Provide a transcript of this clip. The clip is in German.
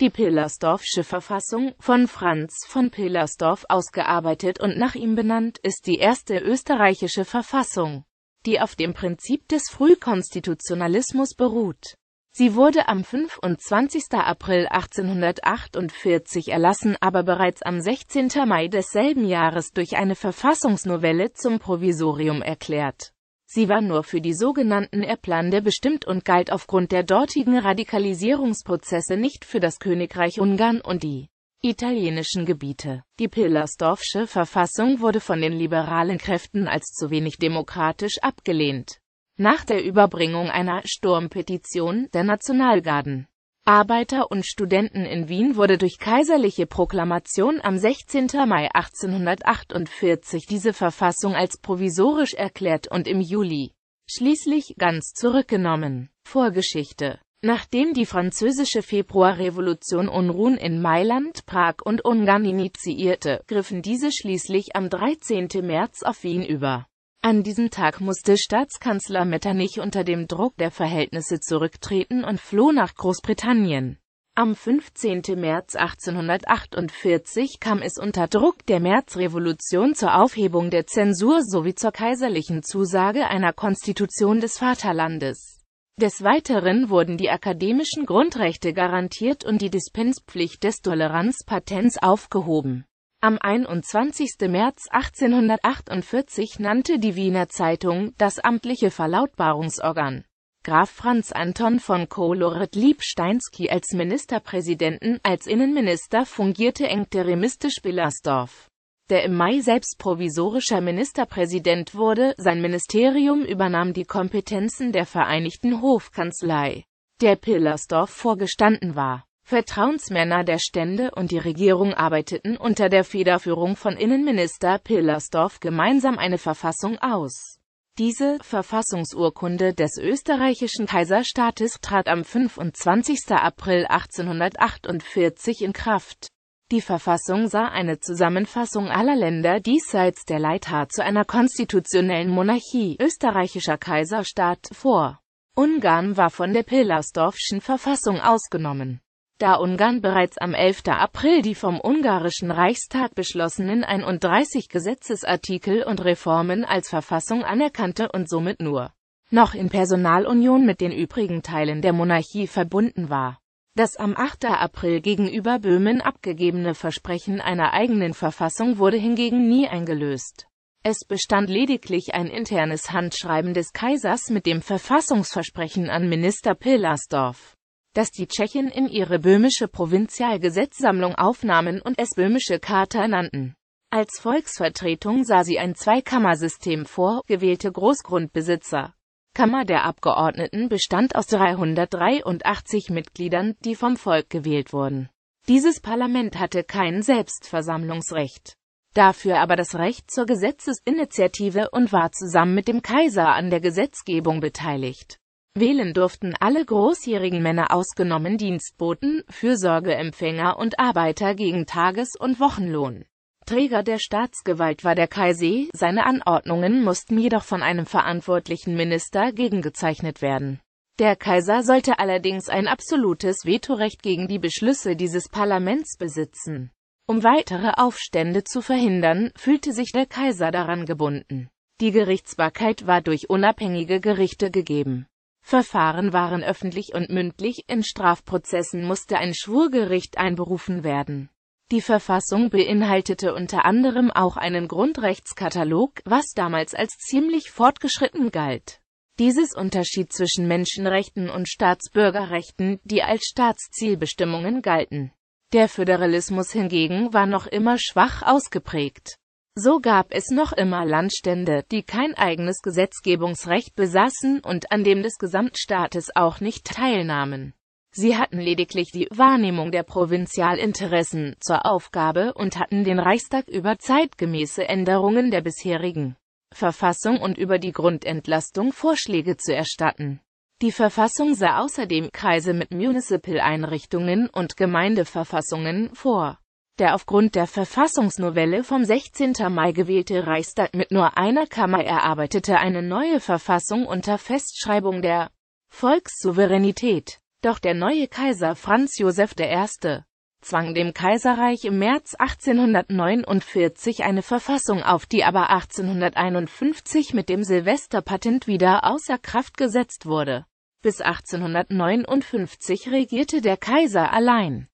die Pillersdorfsche Verfassung, von Franz von Pillersdorf ausgearbeitet und nach ihm benannt, ist die erste österreichische Verfassung, die auf dem Prinzip des Frühkonstitutionalismus beruht. Sie wurde am 25. April 1848 erlassen, aber bereits am 16. Mai desselben Jahres durch eine Verfassungsnovelle zum Provisorium erklärt Sie war nur für die sogenannten Erplande bestimmt und galt aufgrund der dortigen Radikalisierungsprozesse nicht für das Königreich Ungarn und die italienischen Gebiete. Die Pillersdorfsche Verfassung wurde von den liberalen Kräften als zu wenig demokratisch abgelehnt. Nach der Überbringung einer Sturmpetition der Nationalgarden Arbeiter und Studenten in Wien wurde durch kaiserliche Proklamation am 16. Mai 1848 diese Verfassung als provisorisch erklärt und im Juli schließlich ganz zurückgenommen. Vorgeschichte Nachdem die französische Februarrevolution Unruhen in Mailand, Prag und Ungarn initiierte, griffen diese schließlich am 13. März auf Wien über an diesem Tag musste Staatskanzler Metternich unter dem Druck der Verhältnisse zurücktreten und floh nach Großbritannien. Am 15. März 1848 kam es unter Druck der Märzrevolution zur Aufhebung der Zensur sowie zur kaiserlichen Zusage einer Konstitution des Vaterlandes. Des Weiteren wurden die akademischen Grundrechte garantiert und die Dispenspflicht des Toleranzpatents aufgehoben am 21. März 1848 nannte die Wiener Zeitung das amtliche Verlautbarungsorgan Graf Franz Anton von Kolorit-Liebsteinski als Ministerpräsidenten, als Innenminister fungierte enterimistisch Billersdorf, der im Mai selbst provisorischer Ministerpräsident wurde, sein Ministerium übernahm die Kompetenzen der Vereinigten Hofkanzlei, der Pillersdorf vorgestanden war. Vertrauensmänner der Stände und die Regierung arbeiteten unter der Federführung von Innenminister Pillersdorf gemeinsam eine Verfassung aus. Diese Verfassungsurkunde des österreichischen Kaiserstaates trat am 25. April 1848 in Kraft. Die Verfassung sah eine Zusammenfassung aller Länder diesseits der Leitha zu einer konstitutionellen Monarchie österreichischer Kaiserstaat vor. Ungarn war von der Pillersdorfschen Verfassung ausgenommen da Ungarn bereits am 11. April die vom ungarischen Reichstag beschlossenen 31 Gesetzesartikel und Reformen als Verfassung anerkannte und somit nur noch in Personalunion mit den übrigen Teilen der Monarchie verbunden war. Das am 8. April gegenüber Böhmen abgegebene Versprechen einer eigenen Verfassung wurde hingegen nie eingelöst. Es bestand lediglich ein internes Handschreiben des Kaisers mit dem Verfassungsversprechen an Minister Pillersdorf dass die Tschechen in ihre böhmische Provinzialgesetzsammlung aufnahmen und es böhmische Charta nannten. Als Volksvertretung sah sie ein Zweikammersystem vor, gewählte Großgrundbesitzer. Kammer der Abgeordneten bestand aus 383 Mitgliedern, die vom Volk gewählt wurden. Dieses Parlament hatte kein Selbstversammlungsrecht, dafür aber das Recht zur Gesetzesinitiative und war zusammen mit dem Kaiser an der Gesetzgebung beteiligt. Wählen durften alle großjährigen Männer ausgenommen Dienstboten, Fürsorgeempfänger und Arbeiter gegen Tages- und Wochenlohn. Träger der Staatsgewalt war der Kaiser, seine Anordnungen mussten jedoch von einem verantwortlichen Minister gegengezeichnet werden. Der Kaiser sollte allerdings ein absolutes Vetorecht gegen die Beschlüsse dieses Parlaments besitzen. Um weitere Aufstände zu verhindern, fühlte sich der Kaiser daran gebunden. Die Gerichtsbarkeit war durch unabhängige Gerichte gegeben. Verfahren waren öffentlich und mündlich, in Strafprozessen musste ein Schwurgericht einberufen werden. Die Verfassung beinhaltete unter anderem auch einen Grundrechtskatalog, was damals als ziemlich fortgeschritten galt. Dieses Unterschied zwischen Menschenrechten und Staatsbürgerrechten, die als Staatszielbestimmungen galten. Der Föderalismus hingegen war noch immer schwach ausgeprägt. So gab es noch immer Landstände, die kein eigenes Gesetzgebungsrecht besaßen und an dem des Gesamtstaates auch nicht teilnahmen. Sie hatten lediglich die Wahrnehmung der Provinzialinteressen zur Aufgabe und hatten den Reichstag über zeitgemäße Änderungen der bisherigen Verfassung und über die Grundentlastung Vorschläge zu erstatten. Die Verfassung sah außerdem Kreise mit Municipal-Einrichtungen und Gemeindeverfassungen vor der aufgrund der Verfassungsnovelle vom 16. Mai gewählte Reichstag mit nur einer Kammer erarbeitete eine neue Verfassung unter Festschreibung der Volkssouveränität. Doch der neue Kaiser Franz Josef I. zwang dem Kaiserreich im März 1849 eine Verfassung auf, die aber 1851 mit dem Silvesterpatent wieder außer Kraft gesetzt wurde. Bis 1859 regierte der Kaiser allein.